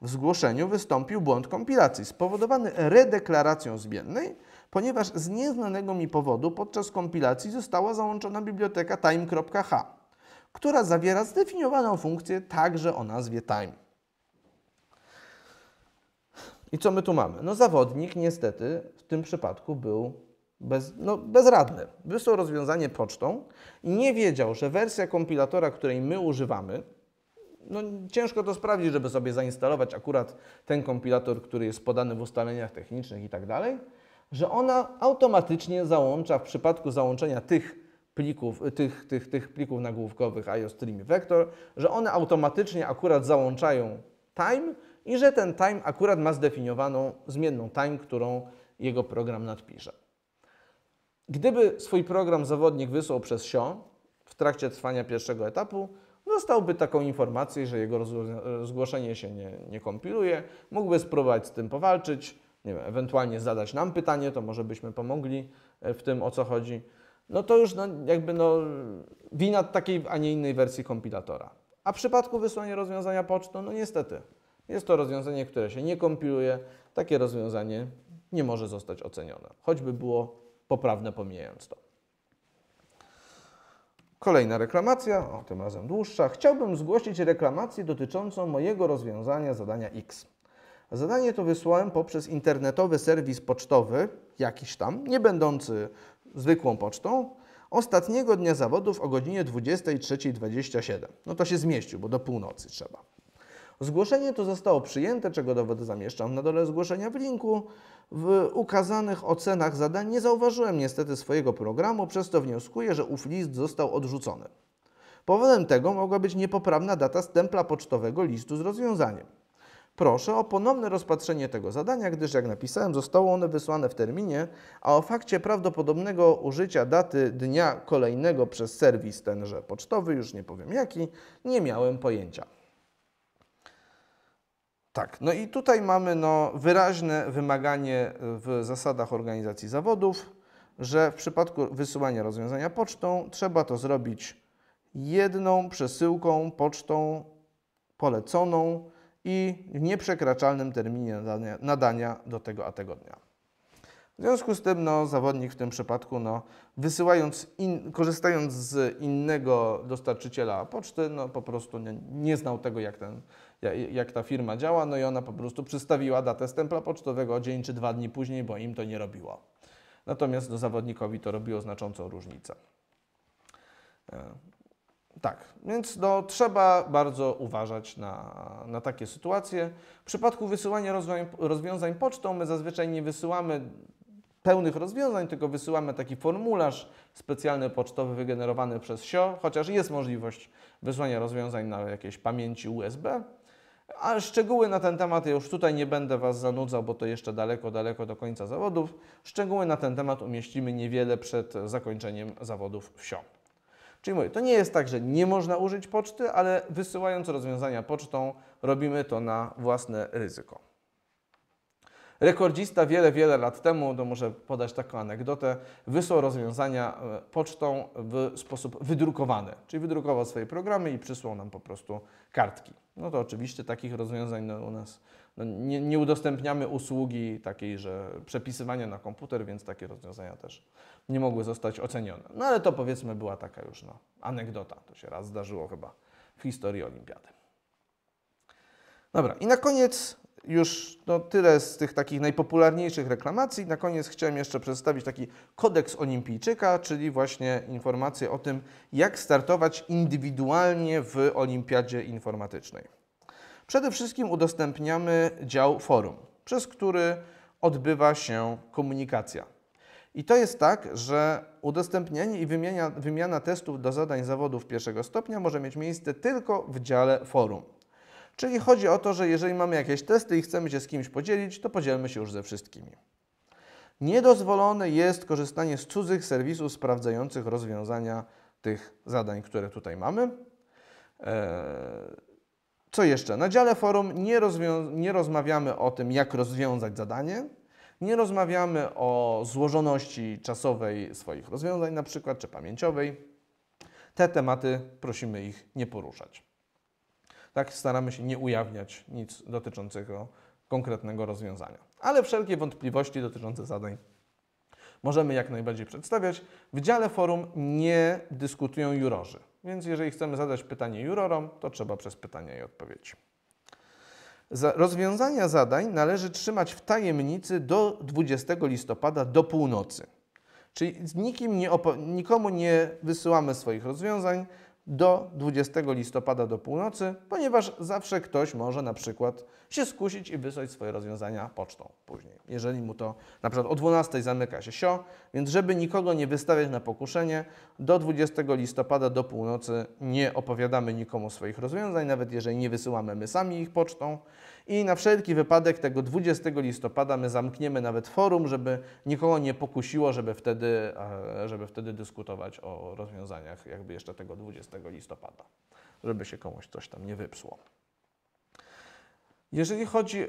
W zgłoszeniu wystąpił błąd kompilacji spowodowany redeklaracją zmiennej, ponieważ z nieznanego mi powodu podczas kompilacji została załączona biblioteka time.h, która zawiera zdefiniowaną funkcję także o nazwie time. I co my tu mamy? No zawodnik niestety w tym przypadku był bez, no, bezradny. Wysłał rozwiązanie pocztą i nie wiedział, że wersja kompilatora, której my używamy, no ciężko to sprawdzić, żeby sobie zainstalować akurat ten kompilator, który jest podany w ustaleniach technicznych i tak dalej, że ona automatycznie załącza w przypadku załączenia tych plików, tych, tych, tych plików nagłówkowych IOStream i Vector, że one automatycznie akurat załączają time, i że ten time akurat ma zdefiniowaną zmienną time, którą jego program nadpisze. Gdyby swój program zawodnik wysłał przez SIO w trakcie trwania pierwszego etapu, dostałby taką informację, że jego zgłoszenie się nie, nie kompiluje, mógłby spróbować z tym powalczyć, nie wiem, ewentualnie zadać nam pytanie, to może byśmy pomogli e, w tym, o co chodzi. No to już no, jakby no, wina takiej, a nie innej wersji kompilatora. A w przypadku wysłania rozwiązania pocztą, no niestety, jest to rozwiązanie, które się nie kompiluje. Takie rozwiązanie nie może zostać ocenione, choćby było poprawne pomijając to. Kolejna reklamacja, o tym razem dłuższa. Chciałbym zgłosić reklamację dotyczącą mojego rozwiązania zadania X. Zadanie to wysłałem poprzez internetowy serwis pocztowy, jakiś tam, nie będący zwykłą pocztą, ostatniego dnia zawodów o godzinie 23.27. No to się zmieścił, bo do północy trzeba. Zgłoszenie to zostało przyjęte, czego dowody zamieszczam na dole zgłoszenia w linku. W ukazanych ocenach zadań nie zauważyłem niestety swojego programu, przez to wnioskuję, że ów list został odrzucony. Powodem tego mogła być niepoprawna data stempla pocztowego listu z rozwiązaniem. Proszę o ponowne rozpatrzenie tego zadania, gdyż jak napisałem, zostało one wysłane w terminie, a o fakcie prawdopodobnego użycia daty dnia kolejnego przez serwis tenże pocztowy, już nie powiem jaki, nie miałem pojęcia. Tak, no i tutaj mamy no, wyraźne wymaganie e, w zasadach organizacji zawodów, że w przypadku wysyłania rozwiązania pocztą trzeba to zrobić jedną przesyłką pocztą poleconą i w nieprzekraczalnym terminie nadania, nadania, do tego a tego dnia. W związku z tym no, zawodnik w tym przypadku no, wysyłając in, korzystając z innego dostarczyciela poczty no, po prostu nie, nie znał tego jak ten jak ta firma działa, no i ona po prostu przystawiła datę stempla pocztowego dzień czy dwa dni później, bo im to nie robiło. Natomiast do zawodnikowi to robiło znaczącą różnicę. E, tak, więc no, trzeba bardzo uważać na, na takie sytuacje. W przypadku wysyłania rozwiązań, rozwiązań pocztą my zazwyczaj nie wysyłamy pełnych rozwiązań, tylko wysyłamy taki formularz specjalny pocztowy wygenerowany przez SIO, chociaż jest możliwość wysłania rozwiązań na jakiejś pamięci USB, a szczegóły na ten temat już tutaj nie będę Was zanudzał, bo to jeszcze daleko, daleko do końca zawodów. Szczegóły na ten temat umieścimy niewiele przed zakończeniem zawodów wsią. Czyli mówię, to nie jest tak, że nie można użyć poczty, ale wysyłając rozwiązania pocztą robimy to na własne ryzyko. Rekordzista wiele, wiele lat temu, to może podać taką anegdotę, wysłał rozwiązania e, pocztą w sposób wydrukowany. Czyli wydrukował swoje programy i przysłał nam po prostu kartki no to oczywiście takich rozwiązań no, u nas no, nie, nie, udostępniamy usługi takiej, że przepisywania na komputer, więc takie rozwiązania też nie mogły zostać ocenione. No ale to powiedzmy była taka już no, anegdota. To się raz zdarzyło chyba w historii olimpiady. Dobra, i na koniec już no, tyle z tych takich najpopularniejszych reklamacji. Na koniec chciałem jeszcze przedstawić taki kodeks olimpijczyka, czyli właśnie informacje o tym, jak startować indywidualnie w olimpiadzie informatycznej. Przede wszystkim udostępniamy dział forum, przez który odbywa się komunikacja. I to jest tak, że udostępnianie i wymiana, wymiana testów do zadań zawodów pierwszego stopnia może mieć miejsce tylko w dziale forum. Czyli chodzi o to, że jeżeli mamy jakieś testy i chcemy się z kimś podzielić, to podzielmy się już ze wszystkimi. Niedozwolone jest korzystanie z cudzych serwisów sprawdzających rozwiązania tych zadań, które tutaj mamy. Eee, co jeszcze? Na dziale forum nie, nie rozmawiamy o tym, jak rozwiązać zadanie, nie rozmawiamy o złożoności czasowej swoich rozwiązań, na przykład, czy pamięciowej. Te tematy prosimy ich nie poruszać. Tak staramy się nie ujawniać nic dotyczącego konkretnego rozwiązania. Ale wszelkie wątpliwości dotyczące zadań możemy jak najbardziej przedstawiać. W dziale forum nie dyskutują jurorzy, więc jeżeli chcemy zadać pytanie jurorom, to trzeba przez pytania i odpowiedzi. Za rozwiązania zadań należy trzymać w tajemnicy do 20 listopada do północy. Czyli nikim nie nikomu nie wysyłamy swoich rozwiązań, do 20 listopada do północy, ponieważ zawsze ktoś może na przykład się skusić i wysłać swoje rozwiązania pocztą później. Jeżeli mu to na przykład o 12 zamyka się sio, więc żeby nikogo nie wystawiać na pokuszenie, do 20 listopada do północy nie opowiadamy nikomu swoich rozwiązań, nawet jeżeli nie wysyłamy my sami ich pocztą. I na wszelki wypadek tego 20 listopada my zamkniemy nawet forum, żeby nikogo nie pokusiło, żeby wtedy, e, żeby wtedy dyskutować o rozwiązaniach jakby jeszcze tego 20 listopada, żeby się komuś coś tam nie wypsło. Jeżeli chodzi, e,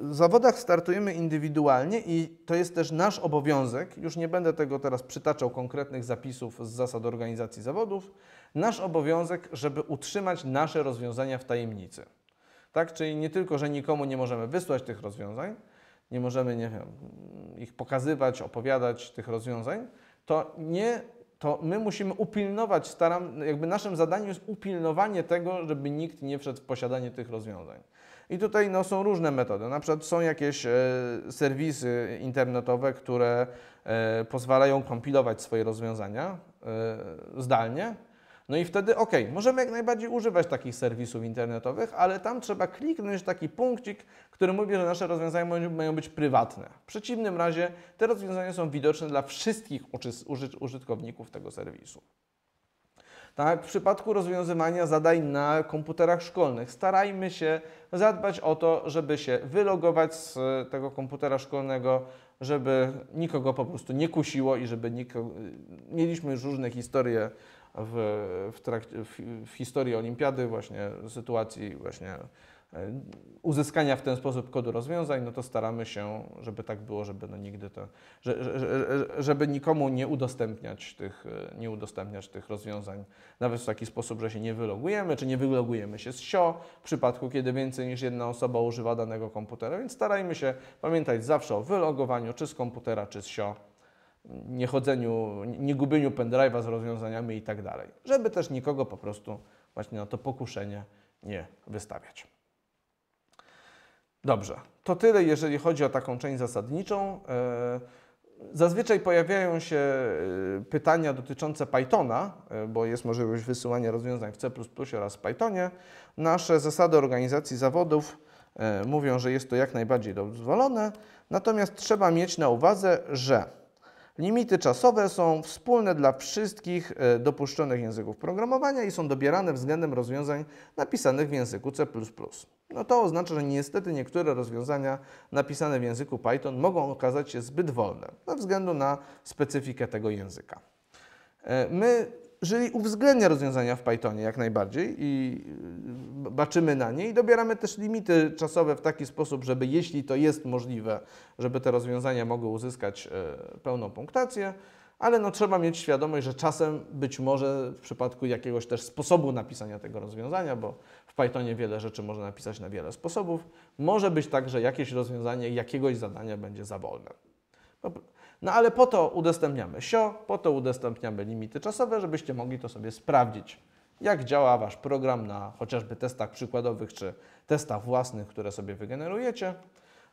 w zawodach startujemy indywidualnie i to jest też nasz obowiązek, już nie będę tego teraz przytaczał konkretnych zapisów z zasad organizacji zawodów, nasz obowiązek, żeby utrzymać nasze rozwiązania w tajemnicy. Tak? Czyli nie tylko, że nikomu nie możemy wysłać tych rozwiązań, nie możemy nie wiem, ich pokazywać, opowiadać, tych rozwiązań, to nie to my musimy upilnować, staram, jakby naszym zadaniem jest upilnowanie tego, żeby nikt nie wszedł w posiadanie tych rozwiązań. I tutaj no, są różne metody. Na przykład są jakieś e, serwisy internetowe, które e, pozwalają kompilować swoje rozwiązania e, zdalnie, no i wtedy, ok, możemy jak najbardziej używać takich serwisów internetowych, ale tam trzeba kliknąć taki punkcik, który mówi, że nasze rozwiązania mają być prywatne. W przeciwnym razie te rozwiązania są widoczne dla wszystkich użytkowników tego serwisu. Tak, w przypadku rozwiązywania zadań na komputerach szkolnych starajmy się zadbać o to, żeby się wylogować z tego komputera szkolnego, żeby nikogo po prostu nie kusiło i żeby nikogo... Mieliśmy już różne historie w, w, trakcie, w, w historii olimpiady, właśnie sytuacji właśnie e, uzyskania w ten sposób kodu rozwiązań, no to staramy się, żeby tak było, żeby no nigdy to, żeby nikomu nie udostępniać tych, e, nie udostępniać tych rozwiązań, nawet w taki sposób, że się nie wylogujemy, czy nie wylogujemy się z SIO, w przypadku, kiedy więcej niż jedna osoba używa danego komputera, więc starajmy się pamiętać zawsze o wylogowaniu, czy z komputera, czy z SIO, niechodzeniu, nie gubieniu pendrive'a z rozwiązaniami i tak dalej, żeby też nikogo po prostu właśnie na to pokuszenie nie wystawiać. Dobrze, to tyle jeżeli chodzi o taką część zasadniczą. E, zazwyczaj pojawiają się e, pytania dotyczące Pythona, e, bo jest możliwość wysyłania rozwiązań w C oraz w Pythonie. Nasze zasady organizacji zawodów mówią, że jest to jak najbardziej dozwolone, natomiast trzeba mieć na uwadze, że Limity czasowe są wspólne dla wszystkich e, dopuszczonych języków programowania i są dobierane względem rozwiązań napisanych w języku C++. No to oznacza, że niestety niektóre rozwiązania napisane w języku Python mogą okazać się zbyt wolne ze względu na specyfikę tego języka. E, my Żyli uwzględnia rozwiązania w Pythonie jak najbardziej i y, baczymy na nie i dobieramy też limity czasowe w taki sposób, żeby jeśli to jest możliwe, żeby te rozwiązania mogły uzyskać e, pełną punktację, ale no, trzeba mieć świadomość, że czasem być może w przypadku jakiegoś też sposobu napisania tego rozwiązania, bo w Pythonie wiele rzeczy można napisać na wiele sposobów, może być tak, że jakieś rozwiązanie jakiegoś zadania będzie za wolne. No ale po to udostępniamy SIO, po to udostępniamy limity czasowe, żebyście mogli to sobie sprawdzić, jak działa Wasz program na chociażby testach przykładowych czy testach własnych, które sobie wygenerujecie.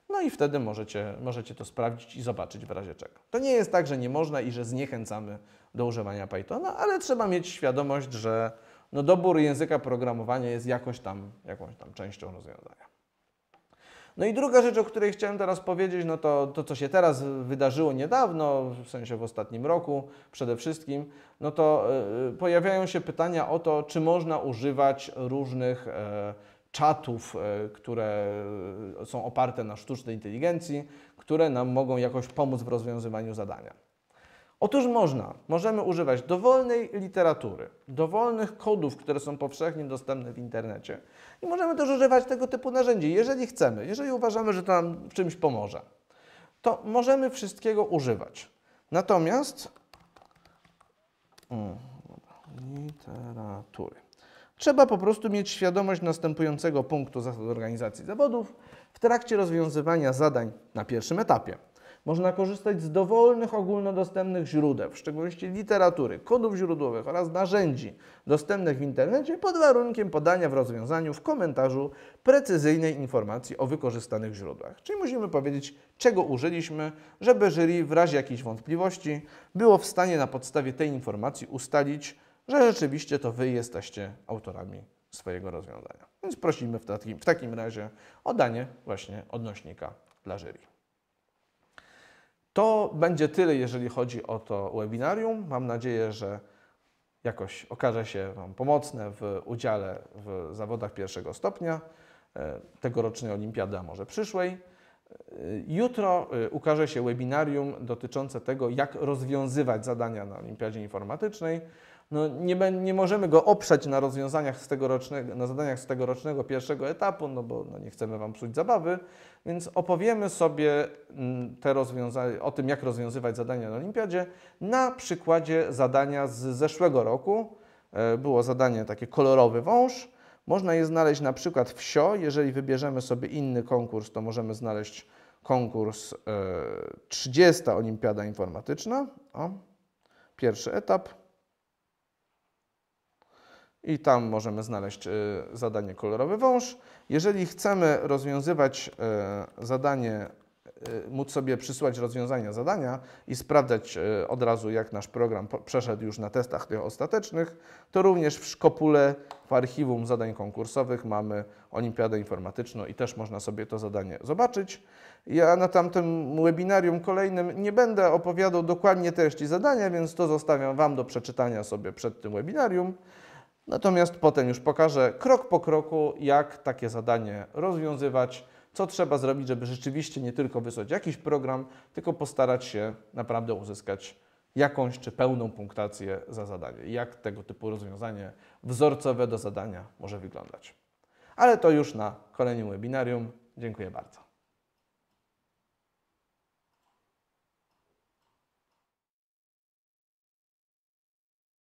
No i wtedy możecie, możecie to sprawdzić i zobaczyć w razie czego. To nie jest tak, że nie można i że zniechęcamy do używania Pythona, ale trzeba mieć świadomość, że no dobór języka programowania jest jakoś tam, jakąś tam częścią rozwiązania. No i druga rzecz, o której chciałem teraz powiedzieć, no to to, co się teraz wydarzyło niedawno, w sensie w ostatnim roku przede wszystkim, no to y, pojawiają się pytania o to, czy można używać różnych y, czatów, y, które są oparte na sztucznej inteligencji, które nam mogą jakoś pomóc w rozwiązywaniu zadania. Otóż można. Możemy używać dowolnej literatury, dowolnych kodów, które są powszechnie dostępne w internecie i możemy też używać tego typu narzędzi, jeżeli chcemy, jeżeli uważamy, że to nam w czymś pomoże. To możemy wszystkiego używać. Natomiast mm, literatury. Trzeba po prostu mieć świadomość następującego punktu zasad organizacji zawodów w trakcie rozwiązywania zadań na pierwszym etapie można korzystać z dowolnych ogólnodostępnych źródeł, w szczególności literatury, kodów źródłowych oraz narzędzi dostępnych w internecie pod warunkiem podania w rozwiązaniu w komentarzu precyzyjnej informacji o wykorzystanych źródłach. Czyli musimy powiedzieć, czego użyliśmy, żeby jury w razie jakiejś wątpliwości było w stanie na podstawie tej informacji ustalić, że rzeczywiście to Wy jesteście autorami swojego rozwiązania. Więc prosimy w takim, w takim razie o danie właśnie odnośnika dla jury. To będzie tyle, jeżeli chodzi o to webinarium. Mam nadzieję, że jakoś okaże się Wam pomocne w udziale w zawodach pierwszego stopnia e, tegorocznej olimpiady, a może przyszłej. E, jutro e, ukaże się webinarium dotyczące tego, jak rozwiązywać zadania na olimpiadzie informatycznej no nie, nie możemy go oprzeć na rozwiązaniach z tegorocznego, na zadaniach z tegorocznego pierwszego etapu, no bo no nie chcemy Wam psuć zabawy, więc opowiemy sobie mm, te o tym, jak rozwiązywać zadania na olimpiadzie na przykładzie zadania z zeszłego roku. E, było zadanie takie kolorowy wąż. Można je znaleźć na przykład w SIO. Jeżeli wybierzemy sobie inny konkurs, to możemy znaleźć konkurs 30 e, Olimpiada Informatyczna. O, pierwszy etap i tam możemy znaleźć y, zadanie kolorowy wąż. Jeżeli chcemy rozwiązywać y, zadanie, y, móc sobie przysłać rozwiązania zadania i sprawdzać od razu, jak nasz program przeszedł już na testach tych ostatecznych, to również w szkopule w archiwum zadań konkursowych mamy olimpiadę informatyczną i też można sobie to zadanie zobaczyć. Ja na tamtym webinarium kolejnym nie będę opowiadał dokładnie treści zadania, więc to zostawiam Wam do przeczytania sobie przed tym webinarium. Natomiast potem już pokażę krok po kroku, jak takie zadanie rozwiązywać, co trzeba zrobić, żeby rzeczywiście nie tylko wysłać jakiś program, tylko postarać się naprawdę uzyskać jakąś czy pełną punktację za zadanie. Jak tego typu rozwiązanie wzorcowe do zadania może wyglądać. Ale to już na kolejnym webinarium. Dziękuję bardzo.